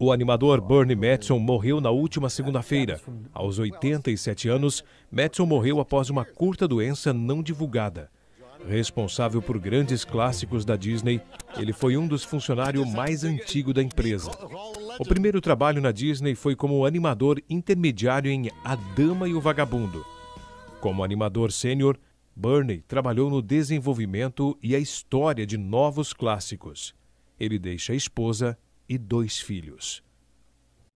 O animador Bernie Mattson morreu na última segunda-feira. Aos 87 anos, Mattson morreu após uma curta doença não divulgada. Responsável por grandes clássicos da Disney, ele foi um dos funcionários mais antigos da empresa. O primeiro trabalho na Disney foi como animador intermediário em A Dama e o Vagabundo. Como animador sênior, Bernie trabalhou no desenvolvimento e a história de novos clássicos. Ele deixa a esposa e dois filhos.